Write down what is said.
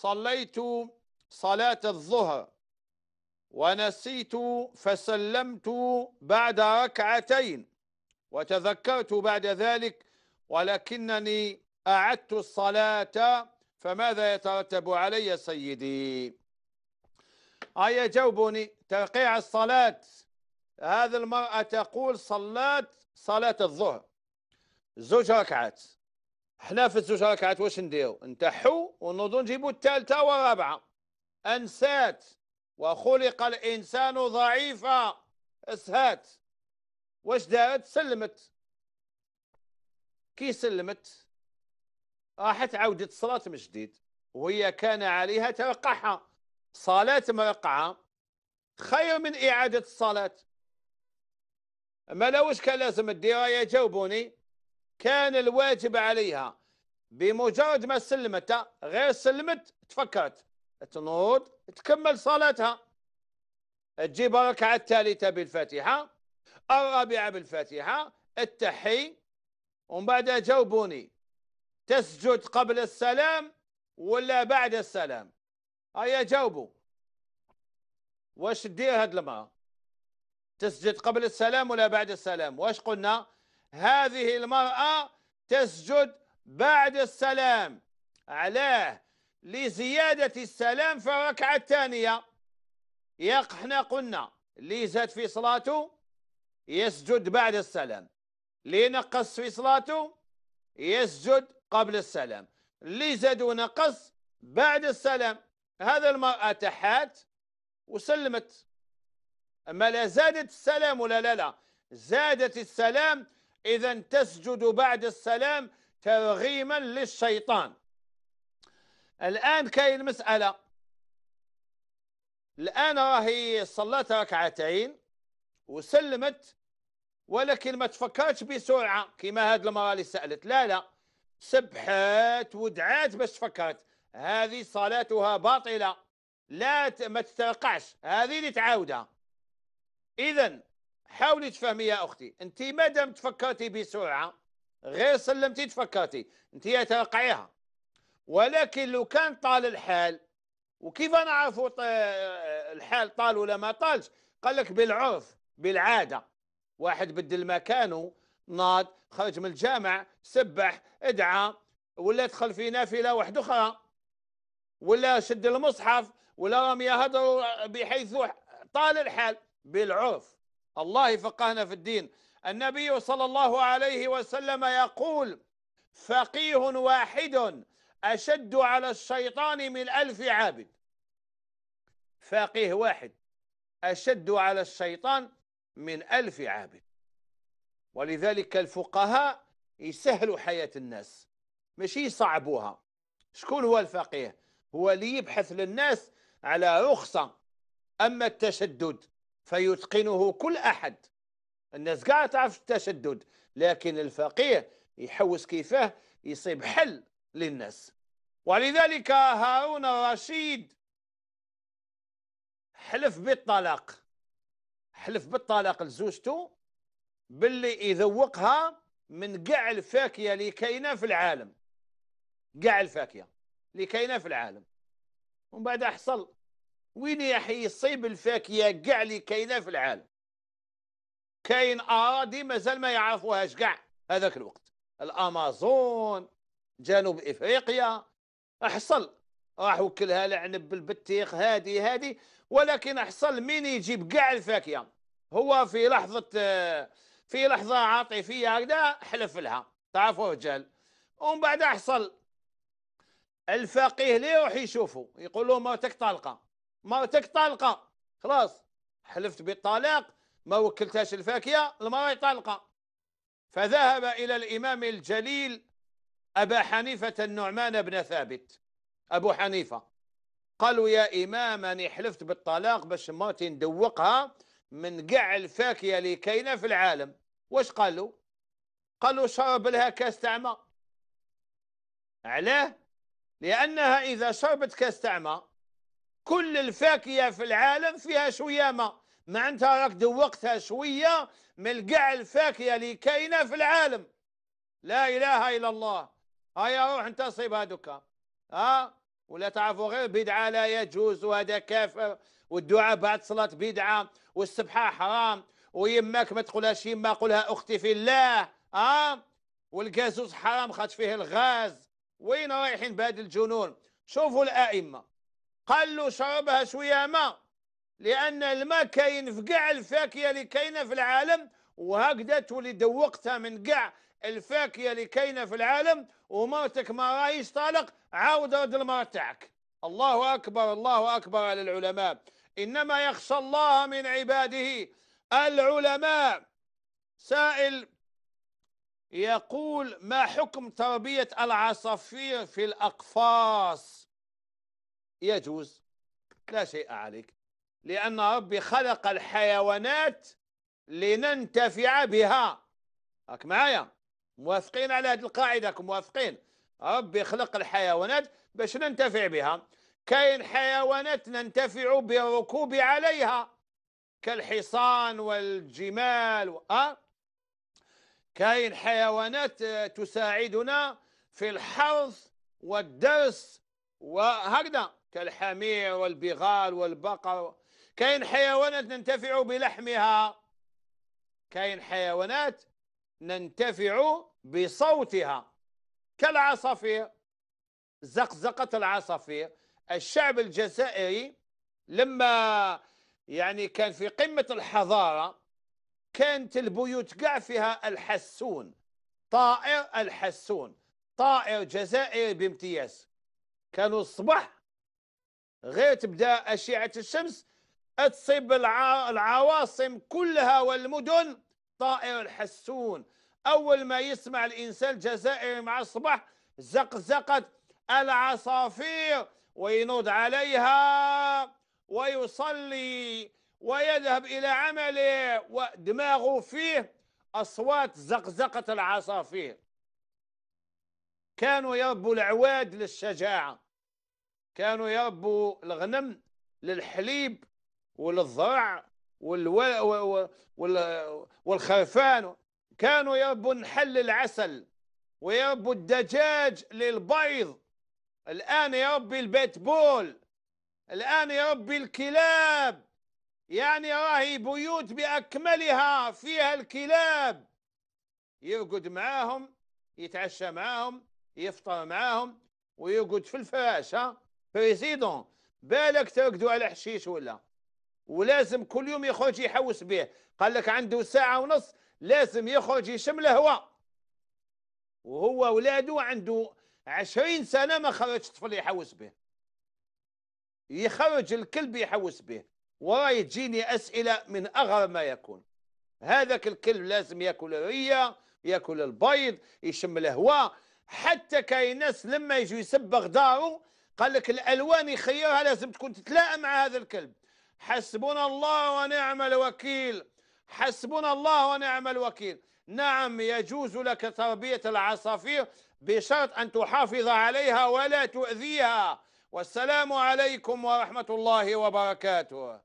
صليت صلاة الظهر ونسيت فسلمت بعد ركعتين وتذكرت بعد ذلك ولكنني أعدت الصلاة فماذا يترتب علي سيدي أي جاوبني ترقيع الصلاة هذه المرأة تقول صلات صلاة الظهر زوج ركعات حنا في الزوج ركعات واش نديرو نتحو ونوضو نجيبو الثالثة والرابعة أنسات وخلق الإنسان ضعيفا اسهات واش دارت سلمت كي سلمت راحت عاودت صلاة من جديد وهي كان عليها ترقعها صلاة مرقعة خير من إعادة الصلاة ما واش كان لازم الدراية جاوبوني كان الواجب عليها بمجرد ما سلمت غير سلمت تفكرت تنوض تكمل صلاتها تجيب الركعة الثالثة بالفاتحة الرابعة بالفاتحة التحي ومن بعد جاوبوني تسجد قبل السلام ولا بعد السلام هيا جاوبوا واش دير هاد المرأة تسجد قبل السلام ولا بعد السلام واش قلنا هذه المرأة تسجد بعد السلام علاه لزيادة السلام في الركعة الثانية يقحنا قلنا اللي زاد في صلاته يسجد بعد السلام اللي نقص في صلاته يسجد قبل السلام اللي زاد ونقص بعد السلام هذا المرأة تحات وسلمت أما لا زادت السلام ولا لا لا زادت السلام إذا تسجد بعد السلام ترغيما للشيطان الآن كاين مسألة الآن راهي صلت ركعتين وسلمت ولكن ما تفكرتش بسرعة كما هاد المرأة اللي سألت لا لا سبحت ودعات باش تفكرت هذه صلاتها باطلة لا ما تترقعش هذه اللي تعاودها إذا حاولي تفهمي يا اختي انت مادام تفكرتي بسرعه غير سلمتي تفكرتي انت ترقعيها ولكن لو كان طال الحال وكيف نعرفوا الحال طال ولا ما طالش قال لك بالعرف بالعاده واحد بدل مكانه ناض خرج من الجامع سبح ادعى ولا دخل في نافله واحده اخرى ولا شد المصحف ولا رمي هدر بحيث طال الحال بالعرف الله فقهنا في الدين النبي صلى الله عليه وسلم يقول فقيه واحد أشد على الشيطان من ألف عابد فقيه واحد أشد على الشيطان من ألف عابد ولذلك الفقهاء يسهلوا حياة الناس مش يصعبوها شكون هو الفقيه هو اللي يبحث للناس على رخصة أما التشدد فيتقنه كل أحد الناس قاع تعرف التشدد لكن الفقيه يحوس كيفاه يصيب حل للناس ولذلك هارون الرشيد حلف بالطلاق حلف بالطلاق لزوجته باللي يذوقها من كاع الفاكهه اللي كاينه في العالم كاع الفاكهه اللي كاينه في العالم ومن بعد حصل وين يحيي يصيب الفاكهه كاع اللي كاينه في العالم كاين اراضي مازال ما يعرفوهاش كاع هذاك الوقت الامازون جنوب افريقيا حصل راح وكلها العنب بالبطيخ هادي هادي ولكن حصل مين يجيب كاع الفاكهه هو في لحظه في لحظه عاطفيه هكذا حلف لها تعرفوا رجال ومن بعد حصل الفقيه ليه يروح يشوفه يقول له مرتك طالقه مرتك طالقه خلاص حلفت بالطلاق ما وكلتهاش الفاكهه المراه طالقه فذهب الى الامام الجليل ابا حنيفه النعمان بن ثابت ابو حنيفه قالوا يا امام انا حلفت بالطلاق باش مرتي ندوقها من كاع الفاكهه اللي كاينه في العالم واش قالوا قالوا شرب لها كاس تاع علاه لانها اذا شربت كاس تاع كل الفاكهه في العالم فيها شويه ماء معناتها راك دوقتها شويه من كاع الفاكهه اللي كاينه في العالم لا اله الا الله هيا روح انت صيب هذوك ها ولا تعرفوا غير بدعه لا يجوز وهذا كافر والدعاء بعد صلاه بدعه والسبحه حرام ويماك ما تقولهاش يما قولها اختي في الله ها والجازوز حرام خاطر فيه الغاز وين رايحين بهذا الجنون شوفوا الائمه قال له شربها شوية ماء لأن الماء كاين في قاع الفاكهة اللي كاينة في العالم وهكذا تولي دوقتها من قاع الفاكهة اللي كاينة في العالم ومرتك ما رايش طالق عاود رد المرأة تاعك الله أكبر الله أكبر على العلماء إنما يخشى الله من عباده العلماء سائل يقول ما حكم تربية العصافير في الأقفاص يجوز لا شيء عليك لأن ربي خلق الحيوانات لننتفع بها هاك معايا موافقين على هذه القاعدة موافقين ربي خلق الحيوانات باش ننتفع بها كاين حيوانات ننتفع بالركوب عليها كالحصان والجمال و... أه؟ كاين حيوانات آه، تساعدنا في الحرث والدرس وهكذا كالحمير والبغال والبقر كاين حيوانات ننتفع بلحمها كاين حيوانات ننتفع بصوتها كالعصافير زقزقة العصافير الشعب الجزائري لما يعني كان في قمة الحضارة كانت البيوت كاع فيها الحسون طائر الحسون طائر جزائري بامتياز كانوا الصبح غير تبدا اشعه الشمس تصيب العواصم كلها والمدن طائر الحسون اول ما يسمع الانسان الجزائري مع الصباح زقزقه العصافير وينوض عليها ويصلي ويذهب الى عمله ودماغه فيه اصوات زقزقه العصافير كانوا يربوا العواد للشجاعه كانوا يربوا الغنم للحليب وللضرع والخرفان كانوا يربوا النحل العسل ويربوا الدجاج للبيض الآن يربي البيت بول الآن يربي الكلاب يعني راهي بيوت بأكملها فيها الكلاب يرقد معاهم يتعشى معاهم يفطر معاهم ويرقد في الفراش ها بريزيدون بالك ترقدوا على حشيش ولا ولازم كل يوم يخرج يحوس به قال لك عنده ساعة ونص لازم يخرج يشم الهواء وهو ولاده عنده عشرين سنة ما خرج طفل يحوس به يخرج الكلب يحوس به وراي تجيني أسئلة من أغرب ما يكون هذاك الكلب لازم ياكل الرية ياكل البيض يشم الهواء حتى كاين ناس لما يجوا يسبغ داره قال لك الألوان يخيرها لازم تكون تتلائم مع هذا الكلب حسبنا الله ونعم الوكيل حسبنا الله ونعم الوكيل نعم يجوز لك تربية العصافير بشرط أن تحافظ عليها ولا تؤذيها والسلام عليكم ورحمة الله وبركاته